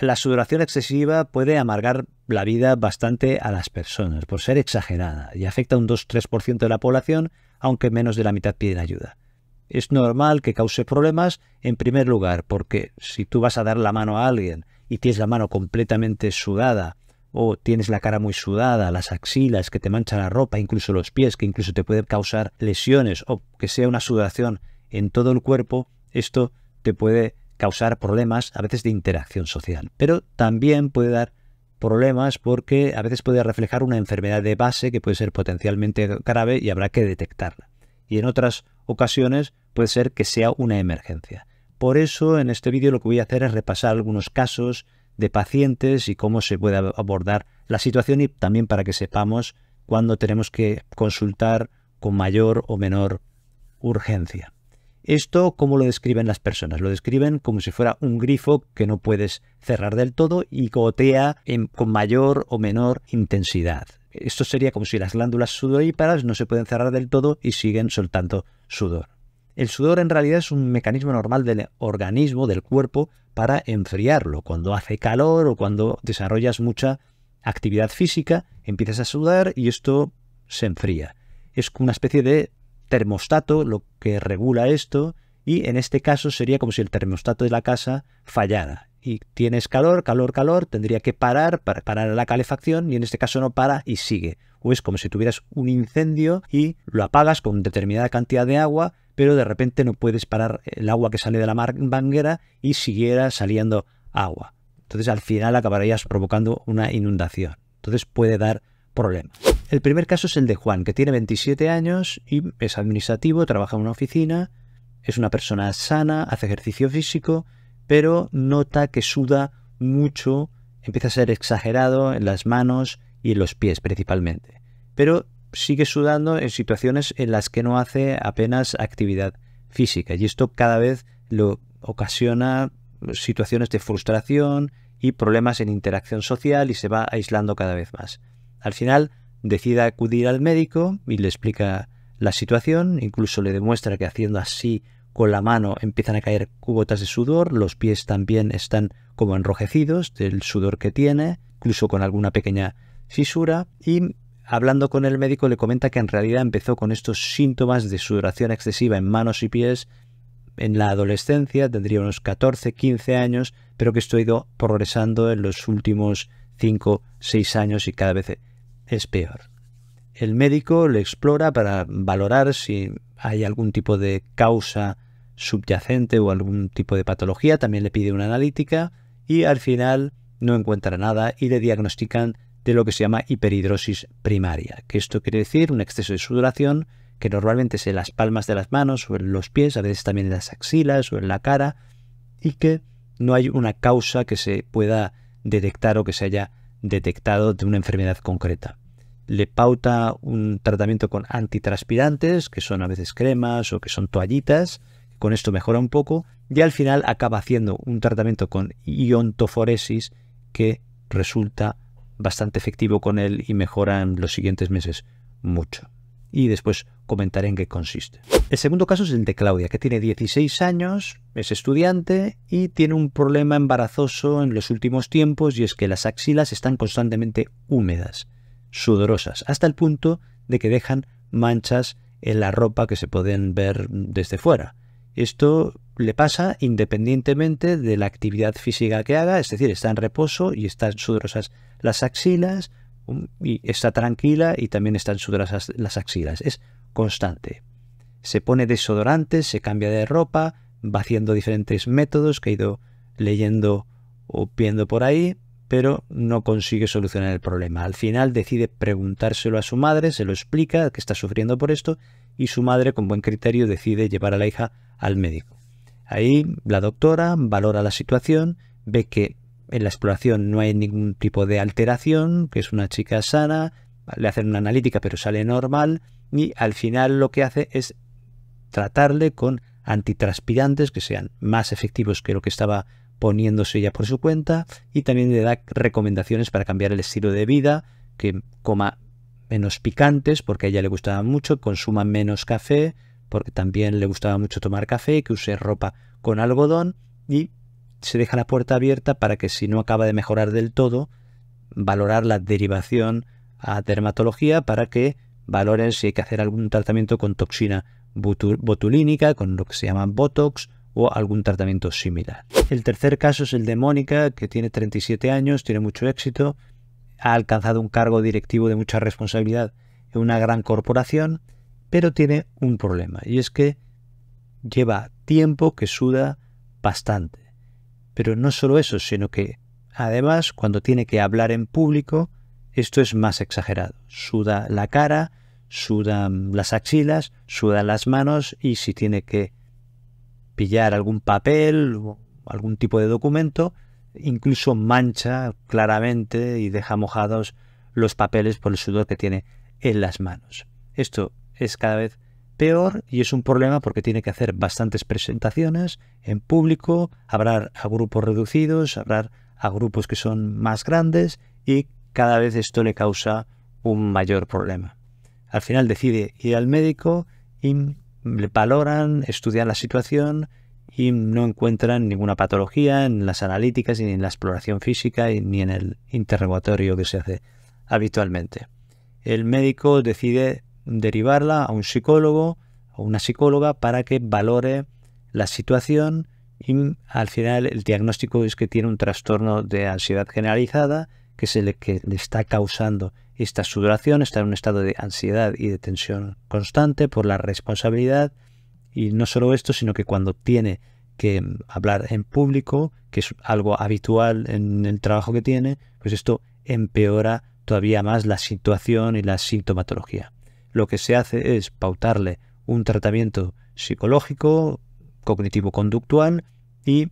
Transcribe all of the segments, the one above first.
La sudoración excesiva puede amargar la vida bastante a las personas por ser exagerada y afecta a un 2-3% de la población, aunque menos de la mitad piden ayuda. Es normal que cause problemas, en primer lugar, porque si tú vas a dar la mano a alguien y tienes la mano completamente sudada, o tienes la cara muy sudada, las axilas que te manchan la ropa, incluso los pies, que incluso te pueden causar lesiones, o que sea una sudoración en todo el cuerpo, esto te puede causar problemas a veces de interacción social, pero también puede dar problemas porque a veces puede reflejar una enfermedad de base que puede ser potencialmente grave y habrá que detectarla. Y en otras ocasiones puede ser que sea una emergencia. Por eso en este vídeo lo que voy a hacer es repasar algunos casos de pacientes y cómo se puede abordar la situación y también para que sepamos cuándo tenemos que consultar con mayor o menor urgencia. Esto, ¿cómo lo describen las personas? Lo describen como si fuera un grifo que no puedes cerrar del todo y gotea con mayor o menor intensidad. Esto sería como si las glándulas sudoríparas no se pueden cerrar del todo y siguen soltando sudor. El sudor en realidad es un mecanismo normal del organismo, del cuerpo, para enfriarlo. Cuando hace calor o cuando desarrollas mucha actividad física, empiezas a sudar y esto se enfría. Es una especie de termostato lo que regula esto y en este caso sería como si el termostato de la casa fallara. Y tienes calor, calor, calor, tendría que parar para parar la calefacción y en este caso no para y sigue. O es como si tuvieras un incendio y lo apagas con determinada cantidad de agua, pero de repente no puedes parar el agua que sale de la manguera y siguiera saliendo agua. Entonces al final acabarías provocando una inundación. Entonces puede dar problemas. El primer caso es el de Juan, que tiene 27 años y es administrativo, trabaja en una oficina, es una persona sana, hace ejercicio físico, pero nota que suda mucho, empieza a ser exagerado en las manos y en los pies principalmente. Pero sigue sudando en situaciones en las que no hace apenas actividad física y esto cada vez lo ocasiona situaciones de frustración y problemas en interacción social y se va aislando cada vez más. Al final Decida acudir al médico y le explica la situación, incluso le demuestra que haciendo así con la mano empiezan a caer cubotas de sudor, los pies también están como enrojecidos del sudor que tiene, incluso con alguna pequeña fisura y hablando con el médico le comenta que en realidad empezó con estos síntomas de sudoración excesiva en manos y pies en la adolescencia, tendría unos 14, 15 años, pero que esto ha ido progresando en los últimos 5, 6 años y cada vez es peor. El médico le explora para valorar si hay algún tipo de causa subyacente o algún tipo de patología, también le pide una analítica y al final no encuentra nada y le diagnostican de lo que se llama hiperhidrosis primaria, que esto quiere decir un exceso de sudoración que normalmente es en las palmas de las manos o en los pies, a veces también en las axilas o en la cara, y que no hay una causa que se pueda detectar o que se haya detectado de una enfermedad concreta. Le pauta un tratamiento con antitranspirantes, que son a veces cremas o que son toallitas, con esto mejora un poco, y al final acaba haciendo un tratamiento con iontoforesis que resulta bastante efectivo con él y mejora en los siguientes meses mucho y después comentaré en qué consiste. El segundo caso es el de Claudia, que tiene 16 años, es estudiante y tiene un problema embarazoso en los últimos tiempos y es que las axilas están constantemente húmedas, sudorosas, hasta el punto de que dejan manchas en la ropa que se pueden ver desde fuera. Esto le pasa independientemente de la actividad física que haga, es decir, está en reposo y están sudorosas las axilas, y está tranquila y también están sudoras las axilas. Es constante. Se pone desodorante, se cambia de ropa, va haciendo diferentes métodos que ha ido leyendo o viendo por ahí, pero no consigue solucionar el problema. Al final decide preguntárselo a su madre, se lo explica que está sufriendo por esto y su madre con buen criterio decide llevar a la hija al médico. Ahí la doctora valora la situación, ve que en la exploración no hay ningún tipo de alteración, que es una chica sana, le hacen una analítica pero sale normal y al final lo que hace es tratarle con antitranspirantes que sean más efectivos que lo que estaba poniéndose ella por su cuenta y también le da recomendaciones para cambiar el estilo de vida, que coma menos picantes porque a ella le gustaba mucho, consuma menos café porque también le gustaba mucho tomar café, que use ropa con algodón y se deja la puerta abierta para que si no acaba de mejorar del todo, valorar la derivación a dermatología para que valoren si hay que hacer algún tratamiento con toxina botulínica, con lo que se llama Botox o algún tratamiento similar. El tercer caso es el de Mónica, que tiene 37 años, tiene mucho éxito, ha alcanzado un cargo directivo de mucha responsabilidad en una gran corporación, pero tiene un problema, y es que lleva tiempo que suda bastante. Pero no solo eso, sino que además cuando tiene que hablar en público, esto es más exagerado. Suda la cara, sudan mm, las axilas, sudan las manos y si tiene que pillar algún papel o algún tipo de documento, incluso mancha claramente y deja mojados los papeles por el sudor que tiene en las manos. Esto es cada vez peor y es un problema porque tiene que hacer bastantes presentaciones en público, hablar a grupos reducidos, hablar a grupos que son más grandes y cada vez esto le causa un mayor problema. Al final decide ir al médico y le valoran, estudian la situación y no encuentran ninguna patología en las analíticas ni en la exploración física ni en el interrogatorio que se hace habitualmente. El médico decide derivarla a un psicólogo o una psicóloga para que valore la situación y al final el diagnóstico es que tiene un trastorno de ansiedad generalizada que es el que le está causando esta sudoración, está en un estado de ansiedad y de tensión constante por la responsabilidad y no solo esto, sino que cuando tiene que hablar en público, que es algo habitual en el trabajo que tiene, pues esto empeora todavía más la situación y la sintomatología lo que se hace es pautarle un tratamiento psicológico, cognitivo-conductual y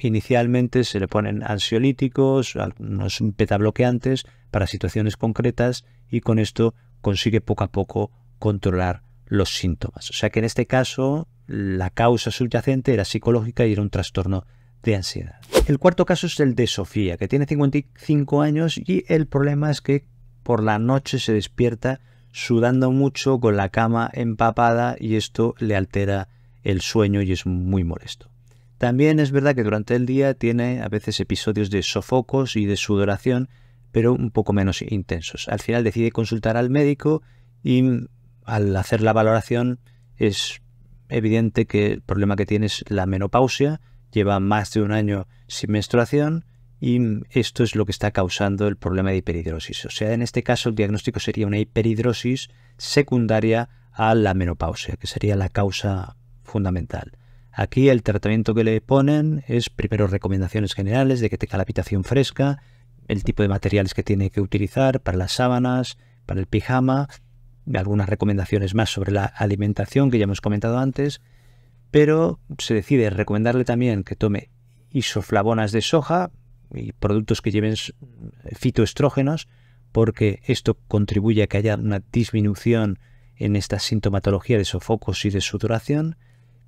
inicialmente se le ponen ansiolíticos, unos petabloqueantes para situaciones concretas y con esto consigue poco a poco controlar los síntomas. O sea que en este caso la causa subyacente era psicológica y era un trastorno de ansiedad. El cuarto caso es el de Sofía, que tiene 55 años y el problema es que por la noche se despierta sudando mucho, con la cama empapada y esto le altera el sueño y es muy molesto. También es verdad que durante el día tiene a veces episodios de sofocos y de sudoración, pero un poco menos intensos. Al final decide consultar al médico y al hacer la valoración es evidente que el problema que tiene es la menopausia, lleva más de un año sin menstruación y esto es lo que está causando el problema de hiperhidrosis. O sea, en este caso el diagnóstico sería una hiperhidrosis secundaria a la menopausia, que sería la causa fundamental. Aquí el tratamiento que le ponen es primero recomendaciones generales de que tenga la habitación fresca, el tipo de materiales que tiene que utilizar para las sábanas, para el pijama, algunas recomendaciones más sobre la alimentación que ya hemos comentado antes, pero se decide recomendarle también que tome isoflavonas de soja, y productos que lleven fitoestrógenos, porque esto contribuye a que haya una disminución en esta sintomatología de sofocos y de sudoración,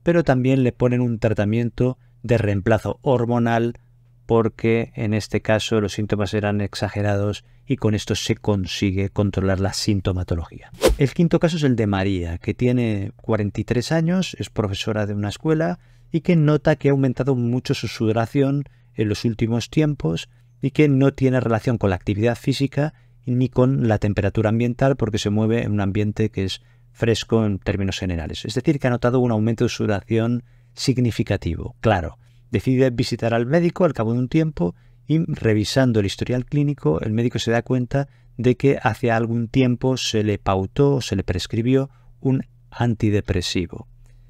pero también le ponen un tratamiento de reemplazo hormonal porque en este caso los síntomas eran exagerados y con esto se consigue controlar la sintomatología. El quinto caso es el de María, que tiene 43 años, es profesora de una escuela y que nota que ha aumentado mucho su sudoración en los últimos tiempos y que no tiene relación con la actividad física ni con la temperatura ambiental porque se mueve en un ambiente que es fresco en términos generales. Es decir, que ha notado un aumento de sudación significativo. Claro, decide visitar al médico al cabo de un tiempo y revisando el historial clínico, el médico se da cuenta de que hace algún tiempo se le pautó, o se le prescribió un antidepresivo.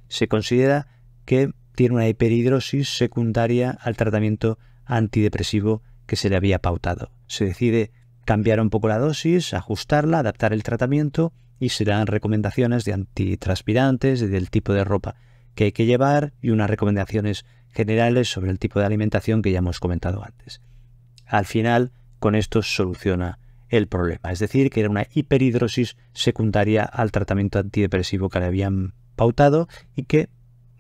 Se considera que tiene una hiperhidrosis secundaria al tratamiento antidepresivo que se le había pautado. Se decide cambiar un poco la dosis, ajustarla, adaptar el tratamiento y se dan recomendaciones de antitranspirantes, del tipo de ropa que hay que llevar y unas recomendaciones generales sobre el tipo de alimentación que ya hemos comentado antes. Al final, con esto soluciona el problema, es decir, que era una hiperhidrosis secundaria al tratamiento antidepresivo que le habían pautado y que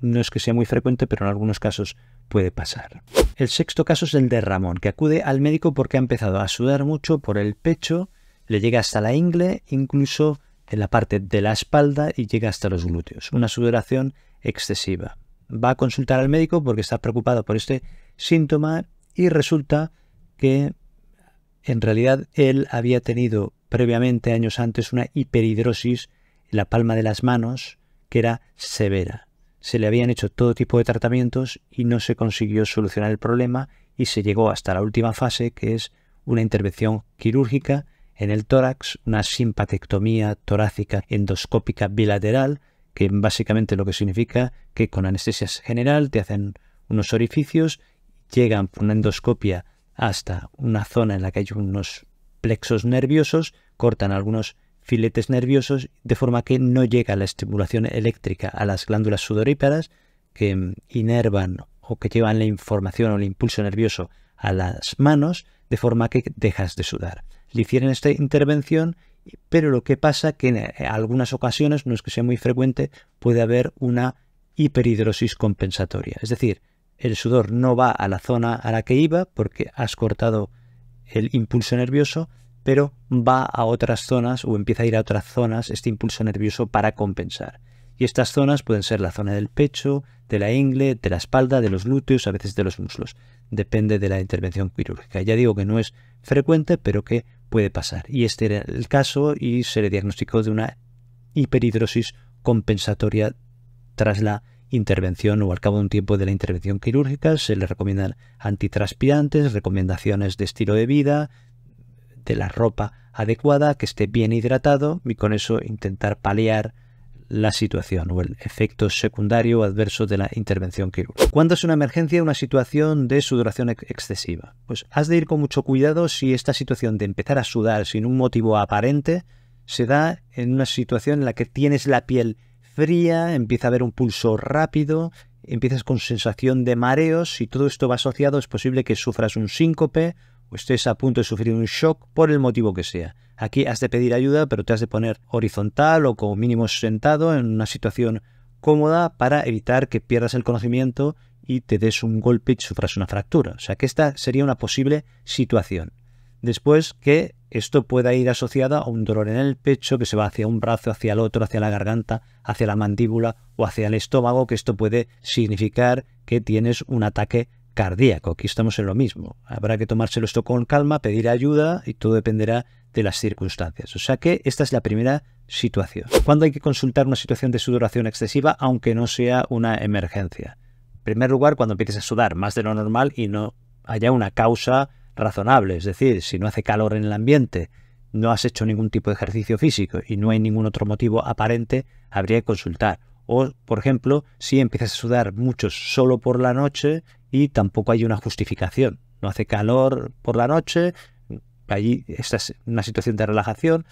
no es que sea muy frecuente, pero en algunos casos puede pasar. El sexto caso es el de Ramón, que acude al médico porque ha empezado a sudar mucho por el pecho, le llega hasta la ingle, incluso en la parte de la espalda y llega hasta los glúteos. Una sudoración excesiva. Va a consultar al médico porque está preocupado por este síntoma y resulta que en realidad él había tenido previamente años antes una hiperhidrosis en la palma de las manos que era severa se le habían hecho todo tipo de tratamientos y no se consiguió solucionar el problema y se llegó hasta la última fase, que es una intervención quirúrgica en el tórax, una simpatectomía torácica endoscópica bilateral, que básicamente lo que significa que con anestesia general te hacen unos orificios, llegan por una endoscopia hasta una zona en la que hay unos plexos nerviosos, cortan algunos filetes nerviosos, de forma que no llega la estimulación eléctrica a las glándulas sudoríparas que inervan o que llevan la información o el impulso nervioso a las manos, de forma que dejas de sudar. Le hicieron esta intervención, pero lo que pasa que en eh, algunas ocasiones, no es que sea muy frecuente, puede haber una hiperhidrosis compensatoria. Es decir, el sudor no va a la zona a la que iba porque has cortado el impulso nervioso, pero va a otras zonas o empieza a ir a otras zonas este impulso nervioso para compensar. Y estas zonas pueden ser la zona del pecho, de la ingle, de la espalda, de los glúteos, a veces de los muslos. Depende de la intervención quirúrgica. Ya digo que no es frecuente, pero que puede pasar. Y este era el caso y se le diagnosticó de una hiperhidrosis compensatoria tras la intervención o al cabo de un tiempo de la intervención quirúrgica. Se le recomiendan antitranspirantes, recomendaciones de estilo de vida, de la ropa adecuada, que esté bien hidratado y con eso intentar paliar la situación o el efecto secundario adverso de la intervención quirúrgica. ¿Cuándo es una emergencia una situación de sudoración excesiva? Pues has de ir con mucho cuidado si esta situación de empezar a sudar sin un motivo aparente se da en una situación en la que tienes la piel fría, empieza a haber un pulso rápido, empiezas con sensación de mareos, si todo esto va asociado es posible que sufras un síncope o estés a punto de sufrir un shock por el motivo que sea. Aquí has de pedir ayuda, pero te has de poner horizontal o como mínimo sentado en una situación cómoda para evitar que pierdas el conocimiento y te des un golpe y sufras una fractura. O sea que esta sería una posible situación. Después que esto pueda ir asociada a un dolor en el pecho que se va hacia un brazo, hacia el otro, hacia la garganta, hacia la mandíbula o hacia el estómago, que esto puede significar que tienes un ataque cardíaco. Aquí estamos en lo mismo. Habrá que tomárselo esto con calma, pedir ayuda y todo dependerá de las circunstancias. O sea que esta es la primera situación. ¿Cuándo hay que consultar una situación de sudoración excesiva aunque no sea una emergencia? En primer lugar, cuando empieces a sudar más de lo normal y no haya una causa razonable. Es decir, si no hace calor en el ambiente, no has hecho ningún tipo de ejercicio físico y no hay ningún otro motivo aparente, habría que consultar. O, por ejemplo, si empiezas a sudar mucho solo por la noche, y tampoco hay una justificación. No hace calor por la noche, allí estás en una situación de relajación,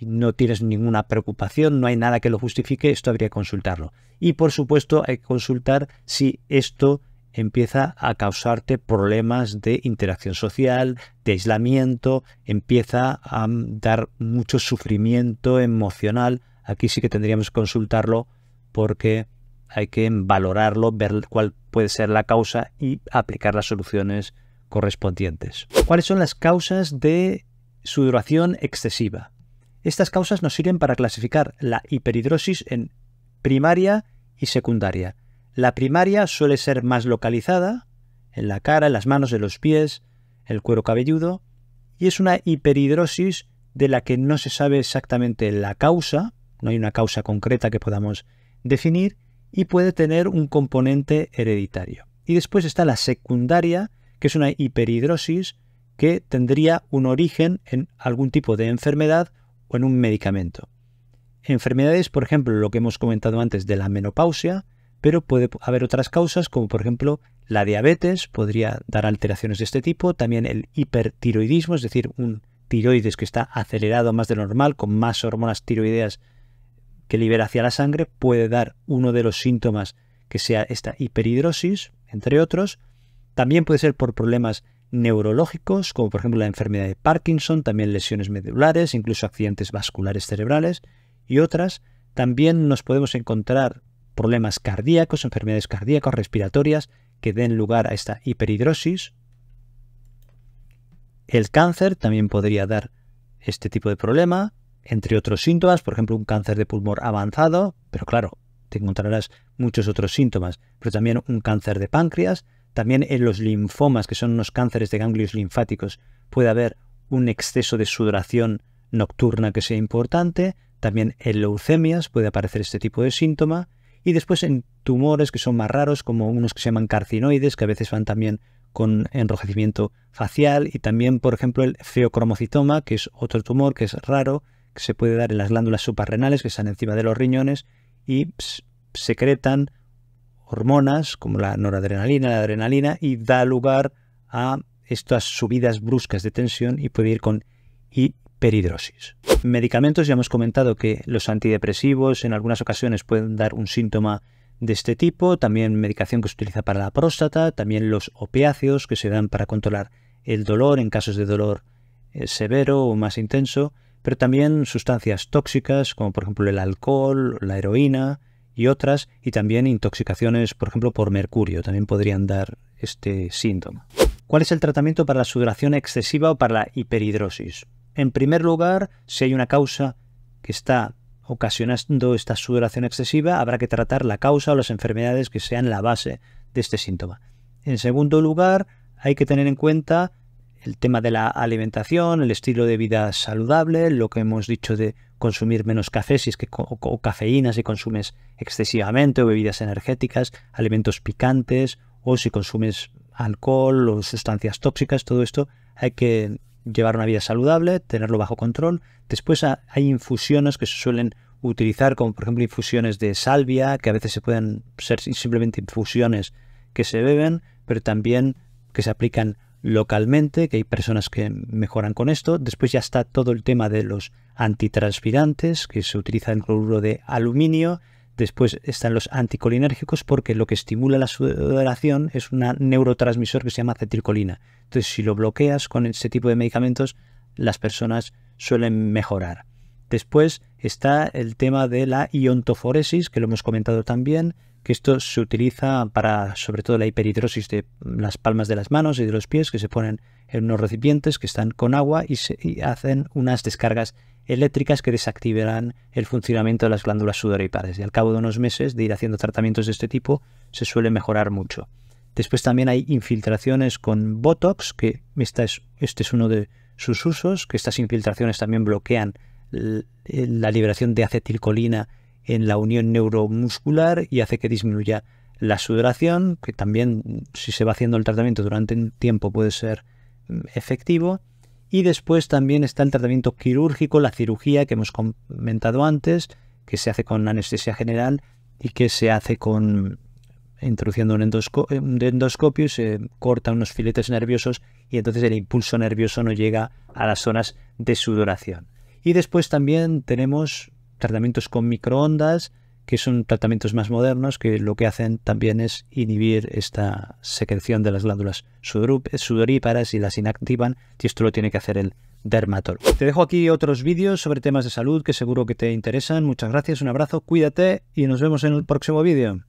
no tienes ninguna preocupación, no hay nada que lo justifique, esto habría que consultarlo. Y por supuesto hay que consultar si esto empieza a causarte problemas de interacción social, de aislamiento, empieza a dar mucho sufrimiento emocional. Aquí sí que tendríamos que consultarlo porque hay que valorarlo, ver cuál puede ser la causa y aplicar las soluciones correspondientes. ¿Cuáles son las causas de sudoración excesiva? Estas causas nos sirven para clasificar la hiperhidrosis en primaria y secundaria. La primaria suele ser más localizada, en la cara, en las manos, en los pies, el cuero cabelludo, y es una hiperhidrosis de la que no se sabe exactamente la causa, no hay una causa concreta que podamos definir, y puede tener un componente hereditario. Y después está la secundaria, que es una hiperhidrosis que tendría un origen en algún tipo de enfermedad o en un medicamento. Enfermedades, por ejemplo, lo que hemos comentado antes de la menopausia, pero puede haber otras causas como por ejemplo la diabetes podría dar alteraciones de este tipo, también el hipertiroidismo, es decir, un tiroides que está acelerado más de lo normal con más hormonas tiroideas que libera hacia la sangre puede dar uno de los síntomas que sea esta hiperhidrosis, entre otros. También puede ser por problemas neurológicos, como por ejemplo la enfermedad de Parkinson, también lesiones medulares, incluso accidentes vasculares cerebrales y otras. También nos podemos encontrar problemas cardíacos, enfermedades cardíacas, respiratorias, que den lugar a esta hiperhidrosis. El cáncer también podría dar este tipo de problema, entre otros síntomas, por ejemplo, un cáncer de pulmón avanzado, pero claro, te encontrarás muchos otros síntomas, pero también un cáncer de páncreas, también en los linfomas, que son unos cánceres de ganglios linfáticos, puede haber un exceso de sudoración nocturna que sea importante, también en leucemias puede aparecer este tipo de síntoma, y después en tumores que son más raros, como unos que se llaman carcinoides, que a veces van también con enrojecimiento facial, y también, por ejemplo, el feocromocitoma, que es otro tumor que es raro, que se puede dar en las glándulas suprarrenales que están encima de los riñones y secretan hormonas como la noradrenalina, la adrenalina y da lugar a estas subidas bruscas de tensión y puede ir con hiperhidrosis. Medicamentos, ya hemos comentado que los antidepresivos en algunas ocasiones pueden dar un síntoma de este tipo, también medicación que se utiliza para la próstata, también los opiáceos que se dan para controlar el dolor en casos de dolor eh, severo o más intenso, pero también sustancias tóxicas como por ejemplo el alcohol, la heroína y otras, y también intoxicaciones por ejemplo por mercurio, también podrían dar este síntoma. ¿Cuál es el tratamiento para la sudoración excesiva o para la hiperhidrosis? En primer lugar, si hay una causa que está ocasionando esta sudoración excesiva, habrá que tratar la causa o las enfermedades que sean la base de este síntoma. En segundo lugar, hay que tener en cuenta el tema de la alimentación, el estilo de vida saludable, lo que hemos dicho de consumir menos café que o, o cafeína si consumes excesivamente o bebidas energéticas, alimentos picantes o si consumes alcohol o sustancias tóxicas, todo esto hay que llevar una vida saludable, tenerlo bajo control. Después hay infusiones que se suelen utilizar como por ejemplo infusiones de salvia, que a veces se pueden ser simplemente infusiones que se beben, pero también que se aplican localmente, que hay personas que mejoran con esto. Después ya está todo el tema de los antitranspirantes, que se utiliza en cloruro de aluminio. Después están los anticolinérgicos porque lo que estimula la sudoración es un neurotransmisor que se llama acetilcolina. Entonces, si lo bloqueas con ese tipo de medicamentos, las personas suelen mejorar. Después está el tema de la iontoforesis, que lo hemos comentado también, que esto se utiliza para sobre todo la hiperhidrosis de las palmas de las manos y de los pies que se ponen en unos recipientes que están con agua y, se, hacen unas descargas eléctricas que desactivarán el funcionamiento de las glándulas sudoripares y al cabo de unos meses de ir haciendo tratamientos de este tipo se suele mejorar mucho. Después también hay infiltraciones con Botox, que este es uno de sus usos, que estas infiltraciones también bloquean la liberación de acetilcolina en la unión neuromuscular y hace que disminuya la sudoración, que también mm, si se va haciendo el tratamiento durante un tiempo puede ser mm, efectivo. Y después también está el tratamiento quirúrgico, la cirugía que hemos comentado antes, que se hace con anestesia general y que se hace con mm, introduciendo un, endoscopio, se corta unos filetes nerviosos y entonces el impulso nervioso no llega a las zonas de sudoración. Y después también tenemos tratamientos con microondas, que son tratamientos más modernos, que lo que hacen también es inhibir esta secreción de las glándulas sudoríparas y las inactivan, y esto lo tiene que hacer el dermatólogo. Te dejo aquí otros vídeos sobre temas de salud que seguro que te interesan. Muchas gracias, un abrazo, cuídate y nos vemos en el próximo vídeo.